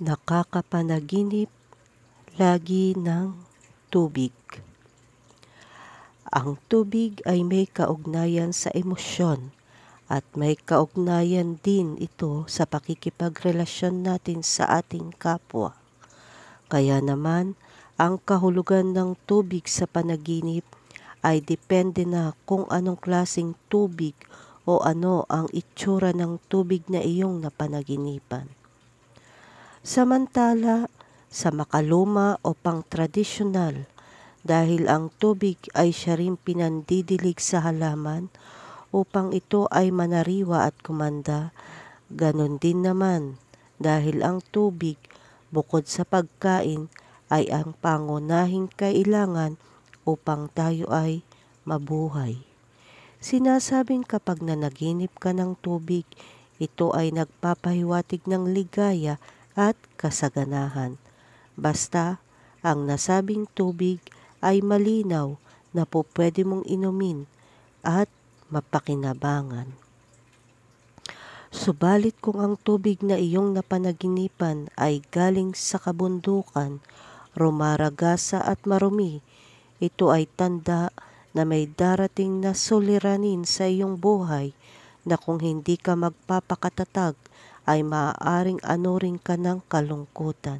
nakakapanaginip lagi ng tubig. Ang tubig ay may kaugnayan sa emosyon at may kaugnayan din ito sa pakikipagrelasyon natin sa ating kapwa. Kaya naman, ang kahulugan ng tubig sa panaginip ay depende na kung anong klasing tubig o ano ang itsura ng tubig na iyong napanaginipan. Samantala, sa makaluma o pangtradisyonal, dahil ang tubig ay siya rin pinandidilig sa halaman upang ito ay manariwa at kumanda, ganun din naman dahil ang tubig bukod sa pagkain ay ang pangunahing kailangan upang tayo ay mabuhay. Sinasabing kapag nanaginip ka ng tubig, ito ay nagpapahiwatig ng ligaya at kasaganahan. Basta ang nasabing tubig ay malinaw na po pwede mong inumin at mapakinabangan. Subalit kung ang tubig na iyong napanaginipan ay galing sa kabundukan, rumaragasa at marumi, ito ay tanda na may darating na suliranin sa iyong buhay na kung hindi ka magpapakatatag ay maaaring anuring ka ng kalungkutan.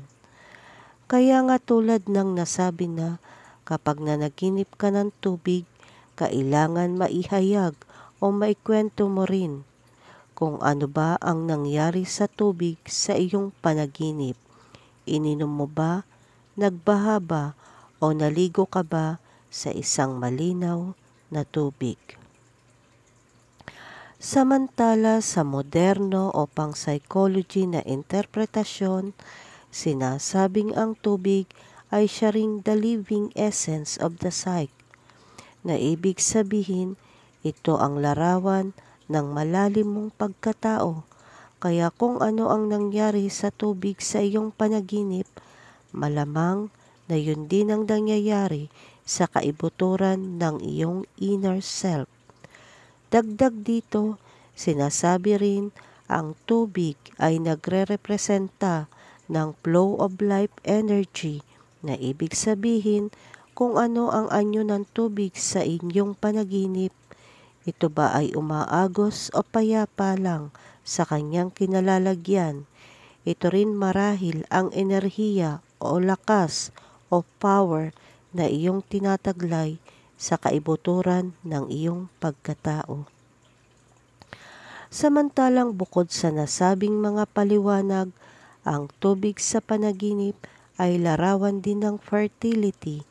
Kaya nga tulad ng nasabi na kapag nanaginip ka ng tubig, kailangan maihayag o maikwento mo rin kung ano ba ang nangyari sa tubig sa iyong panaginip. Ininom mo ba, nagbaha ba, o naligo ka ba sa isang malinaw na tubig? Samantala sa moderno o pang-psychology na interpretasyon, sinasabing ang tubig ay siya ring the living essence of the psyche, na ibig sabihin ito ang larawan ng malalim mong pagkatao. Kaya kung ano ang nangyari sa tubig sa iyong panaginip, malamang na yun din ang nangyayari sa kaibuturan ng iyong inner self. Dagdag dito, sinasabi rin ang tubig ay nagre-representa ng flow of life energy na ibig sabihin kung ano ang anyo ng tubig sa inyong panaginip. Ito ba ay umaagos o payapa lang sa kanyang kinalalagyan? Ito rin marahil ang enerhiya o lakas o power na iyong tinataglay sa kaibuturan ng iyong pagkatao. Samantalang bukod sa nasabing mga paliwanag, ang tubig sa panaginip ay larawan din ng fertility.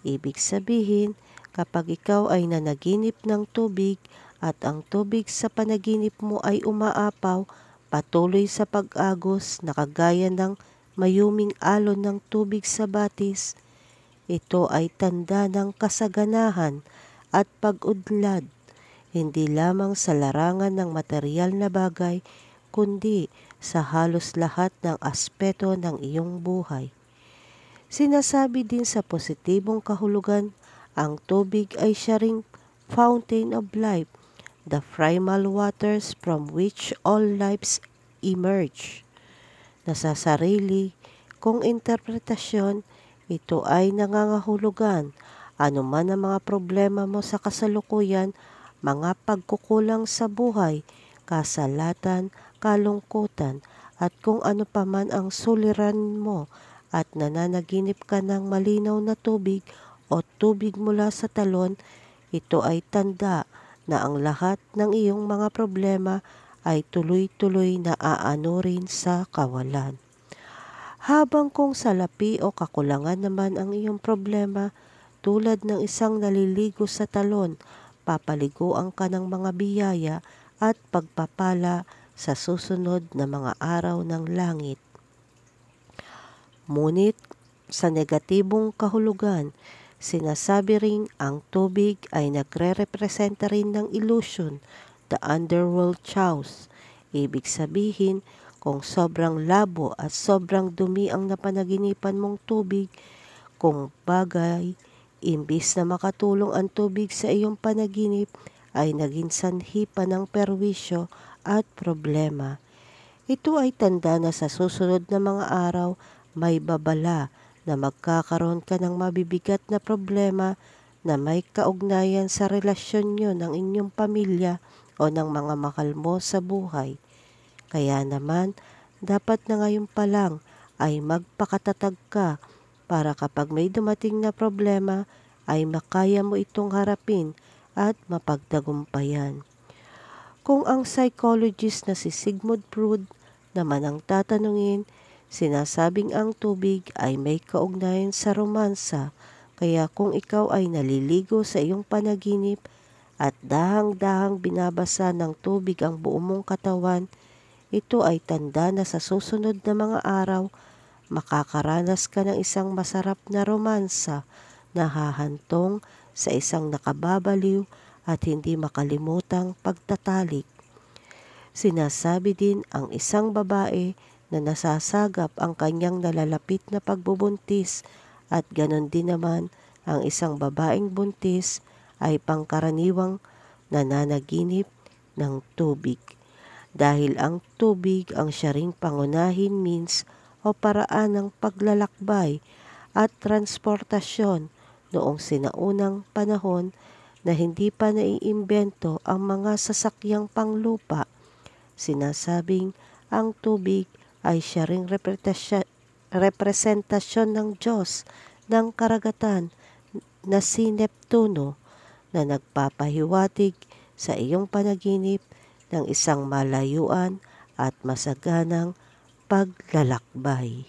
Ibig sabihin, kapag ikaw ay nanaginip ng tubig at ang tubig sa panaginip mo ay umaapaw, patuloy sa pag-agos na kagaya ng mayuming alon ng tubig sa batis, ito ay tanda ng kasaganahan at pag-udlad, hindi lamang sa larangan ng material na bagay, kundi sa halos lahat ng aspeto ng iyong buhay. Sinasabi din sa positibong kahulugan, ang tubig ay siya ring fountain of life, the primal waters from which all lives emerge. Nasasarili kong interpretasyon ito ay nangangahulugan anuman ang mga problema mo sa kasalukuyan, mga pagkukulang sa buhay, kasalatan, kalungkutan, at kung ano paman ang suliran mo at nananaginip ka ng malinaw na tubig o tubig mula sa talon, ito ay tanda na ang lahat ng iyong mga problema ay tuloy-tuloy na aanurin sa kawalan. Habang kung salapi o kakulangan naman ang iyong problema, tulad ng isang naliligo sa talon, papaliguan ka ng mga biyaya at pagpapala sa susunod na mga araw ng langit. Munit sa negatibong kahulugan, sinasabi ring ang tubig ay nagre-representa rin ng illusion, the underworld chaos. Ibig sabihin, kung sobrang labo at sobrang dumi ang napanaginipan mong tubig, kung bagay, imbis na makatulong ang tubig sa iyong panaginip, ay naging sanhi pa ng perwisyo at problema. Ito ay tanda na sa susunod na mga araw may babala na magkakaroon ka ng mabibigat na problema na may kaugnayan sa relasyon nyo ng inyong pamilya o ng mga makalmo sa buhay. Kaya naman, dapat na ngayon pa lang ay magpakatatag ka para kapag may dumating na problema ay makaya mo itong harapin at mapagtagumpayan. Kung ang psychologist na si Sigmund Freud naman ang tatanungin, sinasabing ang tubig ay may kaugnayan sa romansa kaya kung ikaw ay naliligo sa iyong panaginip at dahang-dahang binabasa ng tubig ang buong mong katawan, ito ay tanda na sa susunod na mga araw, makakaranas ka ng isang masarap na romansa na hahantong sa isang nakababaliw at hindi makalimutang pagtatalik. Sinasabi din ang isang babae na nasasagap ang kanyang nalalapit na pagbubuntis at ganon din naman ang isang babaeng buntis ay pangkaraniwang nananaginip ng tubig dahil ang tubig ang siyaring pangunahin means o paraan ng paglalakbay at transportasyon noong sinaunang panahon na hindi pa naiimbento ang mga sasakyang panglupa. Sinasabing ang tubig ay siya representasyon ng Diyos ng karagatan na si Neptuno na nagpapahiwatig sa iyong panaginip ng isang malayuan at masaganang paglalakbay.